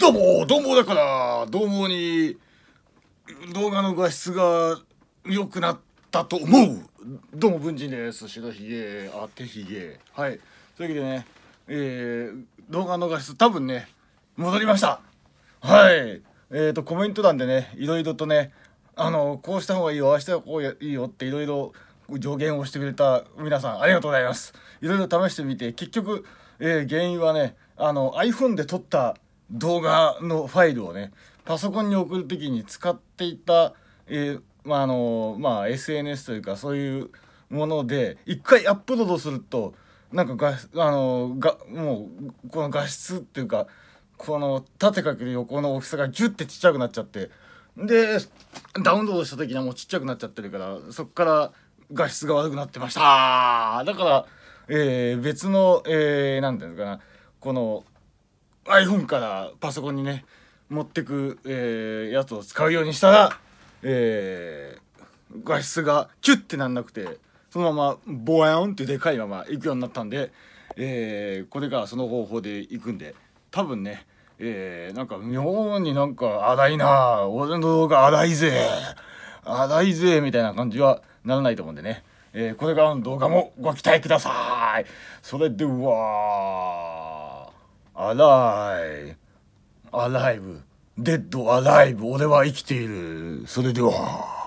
どうも、どうもだから、どうもに、動画の画質が良くなったと思うどうも、文人です。白ひげ、あてひげ。はい。というわけでね、えー、動画の画質、多分ね、戻りましたはい。えっ、ー、と、コメント欄でね、いろいろとね、あの、こうした方がいいよ、ああしたうやいいよっていろいろ助言をしてくれた皆さん、ありがとうございます。いろいろ試してみて、結局、えー、原因はね、あの、iPhone で撮った動画のファイルをね、パソコンに送る時に使っていた、えー、まあ、あの、まあ、SNS というか、そういうもので、一回アップロードすると、なんか画、あの、が、もう、この画質っていうか、この縦かける横の大きさがギュッてちっちゃくなっちゃって、で、ダウンロードした時にはもうちっちゃくなっちゃってるから、そっから画質が悪くなってましただから、えー、別の、えー、なんていうのかな、この、iPhone からパソコンにね持ってく、えー、やつを使うようにしたら、えー、画質がキュッてなんなくてそのままボヤンってでかいまま行くようになったんで、えー、これからその方法で行くんで多分ねえー、なんか妙になんか荒いな俺の動画荒いぜ荒いぜみたいな感じはならないと思うんでね、えー、これからの動画もご期待くださいそれではアライアライブデッドアライブ俺は生きているそれでは